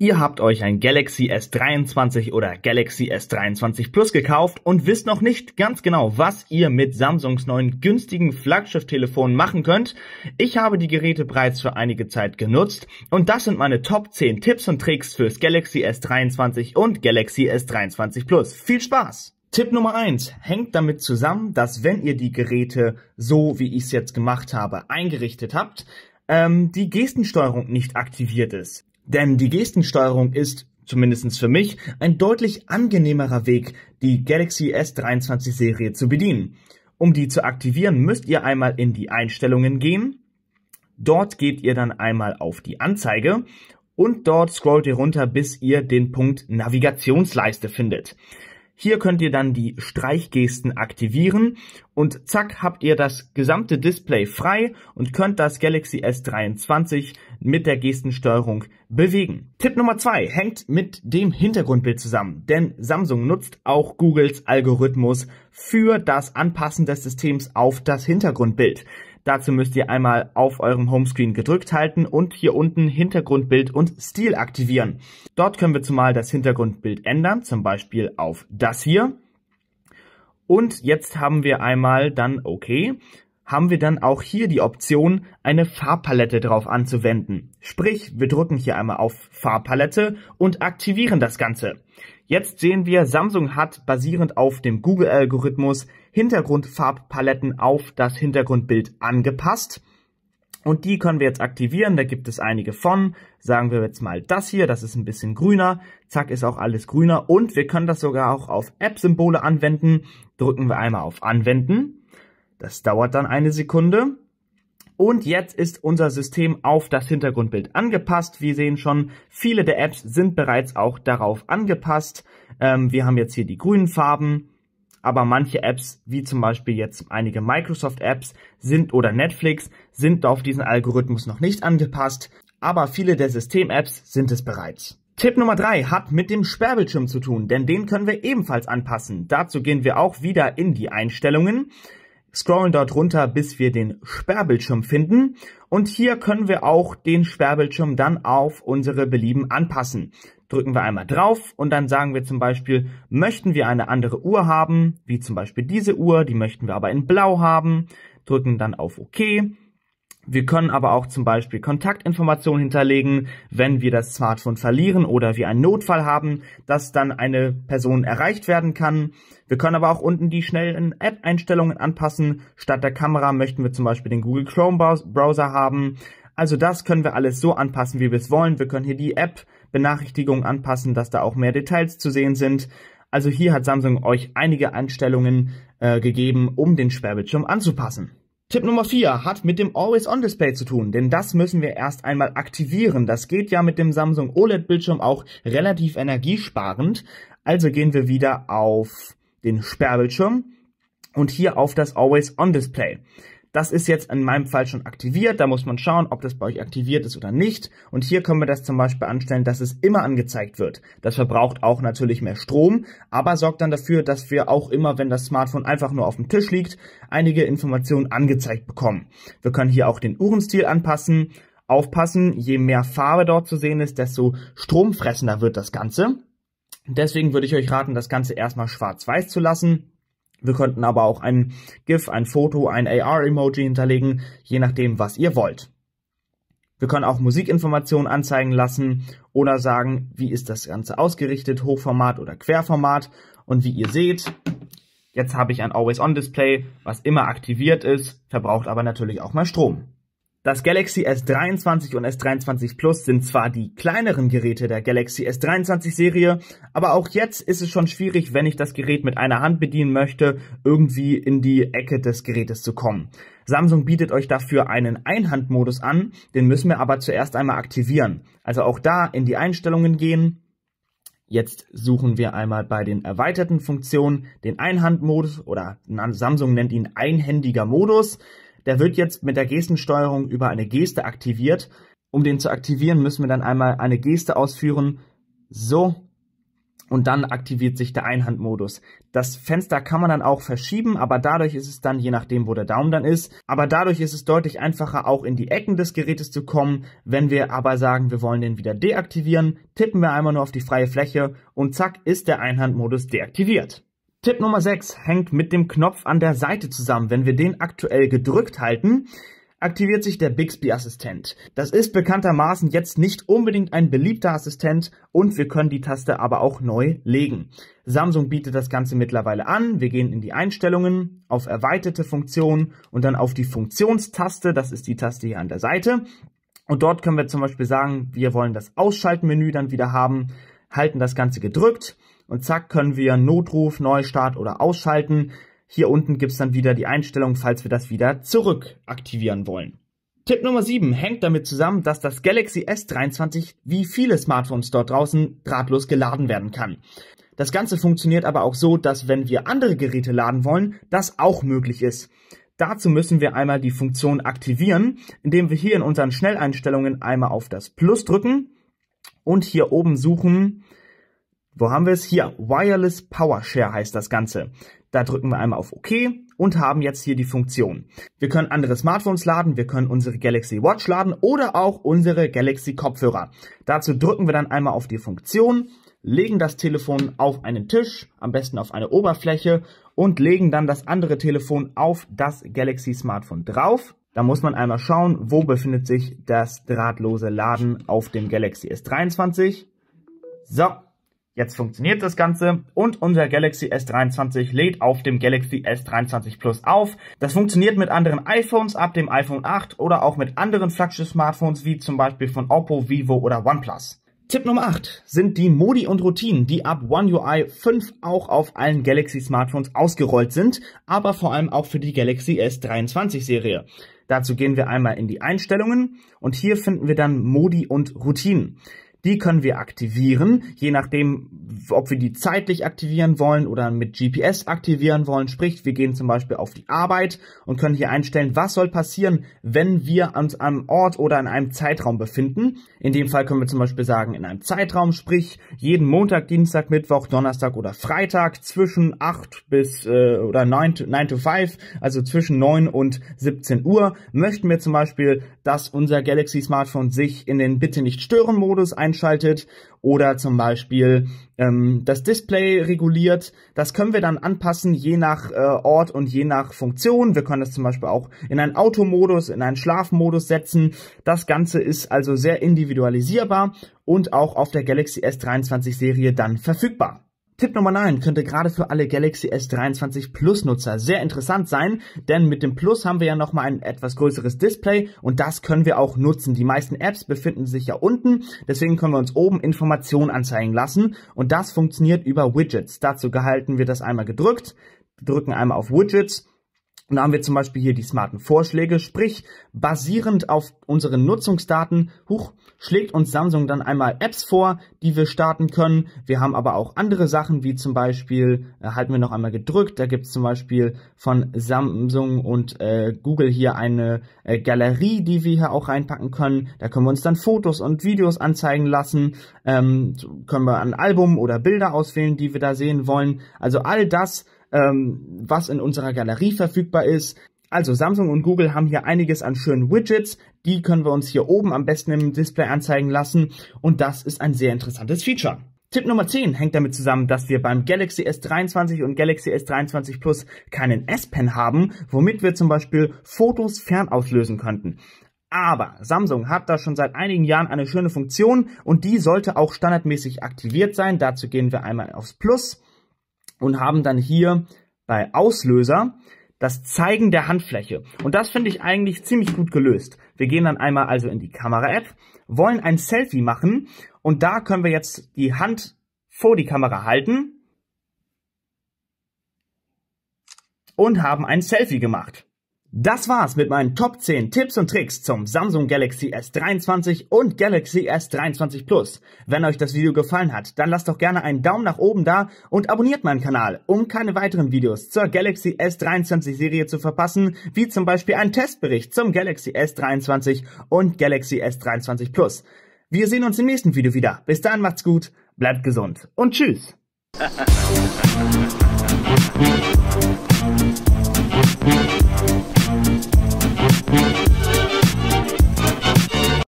Ihr habt euch ein Galaxy S23 oder Galaxy S23 Plus gekauft und wisst noch nicht ganz genau, was ihr mit Samsungs neuen günstigen flaggschiff telefonen machen könnt. Ich habe die Geräte bereits für einige Zeit genutzt und das sind meine Top 10 Tipps und Tricks fürs Galaxy S23 und Galaxy S23 Plus. Viel Spaß! Tipp Nummer 1 hängt damit zusammen, dass wenn ihr die Geräte so, wie ich es jetzt gemacht habe, eingerichtet habt, ähm, die Gestensteuerung nicht aktiviert ist. Denn die Gestensteuerung ist, zumindest für mich, ein deutlich angenehmerer Weg, die Galaxy S23 Serie zu bedienen. Um die zu aktivieren, müsst ihr einmal in die Einstellungen gehen. Dort geht ihr dann einmal auf die Anzeige und dort scrollt ihr runter, bis ihr den Punkt Navigationsleiste findet. Hier könnt ihr dann die Streichgesten aktivieren und zack habt ihr das gesamte Display frei und könnt das Galaxy S23 mit der Gestensteuerung bewegen. Tipp Nummer zwei hängt mit dem Hintergrundbild zusammen, denn Samsung nutzt auch Googles Algorithmus für das Anpassen des Systems auf das Hintergrundbild. Dazu müsst ihr einmal auf eurem Homescreen gedrückt halten und hier unten Hintergrundbild und Stil aktivieren. Dort können wir zumal das Hintergrundbild ändern, zum Beispiel auf das hier. Und jetzt haben wir einmal dann OK, haben wir dann auch hier die Option, eine Farbpalette drauf anzuwenden. Sprich, wir drücken hier einmal auf Farbpalette und aktivieren das Ganze. Jetzt sehen wir, Samsung hat basierend auf dem Google-Algorithmus Hintergrundfarbpaletten auf das Hintergrundbild angepasst. Und die können wir jetzt aktivieren. Da gibt es einige von. Sagen wir jetzt mal das hier. Das ist ein bisschen grüner. Zack, ist auch alles grüner. Und wir können das sogar auch auf App-Symbole anwenden. Drücken wir einmal auf Anwenden. Das dauert dann eine Sekunde. Und jetzt ist unser System auf das Hintergrundbild angepasst. Wir sehen schon, viele der Apps sind bereits auch darauf angepasst. Ähm, wir haben jetzt hier die grünen Farben, aber manche Apps, wie zum Beispiel jetzt einige Microsoft-Apps sind oder Netflix, sind auf diesen Algorithmus noch nicht angepasst. Aber viele der System-Apps sind es bereits. Tipp Nummer drei hat mit dem Sperrbildschirm zu tun, denn den können wir ebenfalls anpassen. Dazu gehen wir auch wieder in die Einstellungen scrollen dort runter, bis wir den Sperrbildschirm finden. Und hier können wir auch den Sperrbildschirm dann auf unsere Belieben anpassen. Drücken wir einmal drauf und dann sagen wir zum Beispiel, möchten wir eine andere Uhr haben, wie zum Beispiel diese Uhr, die möchten wir aber in blau haben, drücken dann auf OK wir können aber auch zum Beispiel Kontaktinformationen hinterlegen, wenn wir das Smartphone verlieren oder wir einen Notfall haben, dass dann eine Person erreicht werden kann. Wir können aber auch unten die schnellen App-Einstellungen anpassen. Statt der Kamera möchten wir zum Beispiel den Google Chrome Browser haben. Also das können wir alles so anpassen, wie wir es wollen. Wir können hier die App-Benachrichtigungen anpassen, dass da auch mehr Details zu sehen sind. Also hier hat Samsung euch einige Einstellungen äh, gegeben, um den Sperrbildschirm anzupassen. Tipp Nummer 4 hat mit dem Always-On-Display zu tun, denn das müssen wir erst einmal aktivieren. Das geht ja mit dem Samsung OLED-Bildschirm auch relativ energiesparend. Also gehen wir wieder auf den Sperrbildschirm und hier auf das Always-On-Display. Das ist jetzt in meinem Fall schon aktiviert. Da muss man schauen, ob das bei euch aktiviert ist oder nicht. Und hier können wir das zum Beispiel anstellen, dass es immer angezeigt wird. Das verbraucht auch natürlich mehr Strom, aber sorgt dann dafür, dass wir auch immer, wenn das Smartphone einfach nur auf dem Tisch liegt, einige Informationen angezeigt bekommen. Wir können hier auch den Uhrenstil anpassen. Aufpassen, je mehr Farbe dort zu sehen ist, desto stromfressender wird das Ganze. Deswegen würde ich euch raten, das Ganze erstmal schwarz-weiß zu lassen wir könnten aber auch ein GIF, ein Foto, ein AR-Emoji hinterlegen, je nachdem, was ihr wollt. Wir können auch Musikinformationen anzeigen lassen oder sagen, wie ist das Ganze ausgerichtet, Hochformat oder Querformat. Und wie ihr seht, jetzt habe ich ein Always-On-Display, was immer aktiviert ist, verbraucht aber natürlich auch mal Strom. Das Galaxy S23 und S23 Plus sind zwar die kleineren Geräte der Galaxy S23 Serie, aber auch jetzt ist es schon schwierig, wenn ich das Gerät mit einer Hand bedienen möchte, irgendwie in die Ecke des Gerätes zu kommen. Samsung bietet euch dafür einen Einhandmodus an, den müssen wir aber zuerst einmal aktivieren. Also auch da in die Einstellungen gehen, Jetzt suchen wir einmal bei den erweiterten Funktionen den Einhandmodus oder Samsung nennt ihn einhändiger Modus der wird jetzt mit der Gestensteuerung über eine Geste aktiviert. Um den zu aktivieren, müssen wir dann einmal eine Geste ausführen. So. Und dann aktiviert sich der Einhandmodus. Das Fenster kann man dann auch verschieben, aber dadurch ist es dann, je nachdem, wo der Daumen dann ist, aber dadurch ist es deutlich einfacher, auch in die Ecken des Gerätes zu kommen. Wenn wir aber sagen, wir wollen den wieder deaktivieren, tippen wir einmal nur auf die freie Fläche und zack ist der Einhandmodus deaktiviert. Tipp Nummer 6 hängt mit dem Knopf an der Seite zusammen. Wenn wir den aktuell gedrückt halten, aktiviert sich der Bixby Assistent. Das ist bekanntermaßen jetzt nicht unbedingt ein beliebter Assistent und wir können die Taste aber auch neu legen. Samsung bietet das Ganze mittlerweile an. Wir gehen in die Einstellungen, auf erweiterte Funktionen und dann auf die Funktionstaste. Das ist die Taste hier an der Seite. Und dort können wir zum Beispiel sagen, wir wollen das Ausschaltmenü dann wieder haben, halten das Ganze gedrückt und zack können wir Notruf, Neustart oder ausschalten. Hier unten gibt es dann wieder die Einstellung, falls wir das wieder zurück aktivieren wollen. Tipp Nummer 7 hängt damit zusammen, dass das Galaxy S23 wie viele Smartphones dort draußen drahtlos geladen werden kann. Das Ganze funktioniert aber auch so, dass wenn wir andere Geräte laden wollen, das auch möglich ist. Dazu müssen wir einmal die Funktion aktivieren, indem wir hier in unseren Schnelleinstellungen einmal auf das Plus drücken und hier oben suchen wo haben wir es? Hier, Wireless Power Share heißt das Ganze. Da drücken wir einmal auf OK und haben jetzt hier die Funktion. Wir können andere Smartphones laden, wir können unsere Galaxy Watch laden oder auch unsere Galaxy Kopfhörer. Dazu drücken wir dann einmal auf die Funktion, legen das Telefon auf einen Tisch, am besten auf eine Oberfläche und legen dann das andere Telefon auf das Galaxy Smartphone drauf. Da muss man einmal schauen, wo befindet sich das drahtlose Laden auf dem Galaxy S23. So, Jetzt funktioniert das Ganze und unser Galaxy S23 lädt auf dem Galaxy S23 Plus auf. Das funktioniert mit anderen iPhones ab dem iPhone 8 oder auch mit anderen Flaggschiff-Smartphones wie zum Beispiel von Oppo, Vivo oder OnePlus. Tipp Nummer 8 sind die Modi und Routinen, die ab One UI 5 auch auf allen Galaxy Smartphones ausgerollt sind, aber vor allem auch für die Galaxy S23 Serie. Dazu gehen wir einmal in die Einstellungen und hier finden wir dann Modi und Routinen. Die können wir aktivieren, je nachdem, ob wir die zeitlich aktivieren wollen oder mit GPS aktivieren wollen. Sprich, wir gehen zum Beispiel auf die Arbeit und können hier einstellen, was soll passieren, wenn wir uns einem Ort oder in einem Zeitraum befinden. In dem Fall können wir zum Beispiel sagen, in einem Zeitraum, sprich jeden Montag, Dienstag, Mittwoch, Donnerstag oder Freitag zwischen 8 bis äh, oder 9 to, 9 to 5, also zwischen 9 und 17 Uhr, möchten wir zum Beispiel, dass unser Galaxy Smartphone sich in den Bitte nicht stören Modus ein einschaltet oder zum Beispiel ähm, das Display reguliert. Das können wir dann anpassen je nach äh, Ort und je nach Funktion. Wir können das zum Beispiel auch in einen Automodus, in einen Schlafmodus setzen. Das Ganze ist also sehr individualisierbar und auch auf der Galaxy S23 Serie dann verfügbar. Tipp Nummer 9 könnte gerade für alle Galaxy S23 Plus Nutzer sehr interessant sein, denn mit dem Plus haben wir ja nochmal ein etwas größeres Display und das können wir auch nutzen. Die meisten Apps befinden sich ja unten, deswegen können wir uns oben Informationen anzeigen lassen und das funktioniert über Widgets. Dazu gehalten wir das einmal gedrückt, drücken einmal auf Widgets und da haben wir zum Beispiel hier die smarten Vorschläge, sprich, basierend auf unseren Nutzungsdaten, huch, schlägt uns Samsung dann einmal Apps vor, die wir starten können. Wir haben aber auch andere Sachen, wie zum Beispiel, äh, halten wir noch einmal gedrückt, da gibt es zum Beispiel von Samsung und äh, Google hier eine äh, Galerie, die wir hier auch reinpacken können. Da können wir uns dann Fotos und Videos anzeigen lassen, ähm, können wir ein Album oder Bilder auswählen, die wir da sehen wollen. Also all das ähm, was in unserer Galerie verfügbar ist. Also Samsung und Google haben hier einiges an schönen Widgets. Die können wir uns hier oben am besten im Display anzeigen lassen. Und das ist ein sehr interessantes Feature. Tipp Nummer 10 hängt damit zusammen, dass wir beim Galaxy S23 und Galaxy S23 Plus keinen S-Pen haben, womit wir zum Beispiel Fotos fernauslösen könnten. Aber Samsung hat da schon seit einigen Jahren eine schöne Funktion und die sollte auch standardmäßig aktiviert sein. Dazu gehen wir einmal aufs Plus und haben dann hier bei Auslöser das Zeigen der Handfläche. Und das finde ich eigentlich ziemlich gut gelöst. Wir gehen dann einmal also in die Kamera-App, wollen ein Selfie machen und da können wir jetzt die Hand vor die Kamera halten und haben ein Selfie gemacht. Das war's mit meinen Top 10 Tipps und Tricks zum Samsung Galaxy S23 und Galaxy S23 Plus. Wenn euch das Video gefallen hat, dann lasst doch gerne einen Daumen nach oben da und abonniert meinen Kanal, um keine weiteren Videos zur Galaxy S23 Serie zu verpassen, wie zum Beispiel einen Testbericht zum Galaxy S23 und Galaxy S23 Plus. Wir sehen uns im nächsten Video wieder. Bis dahin macht's gut, bleibt gesund und tschüss.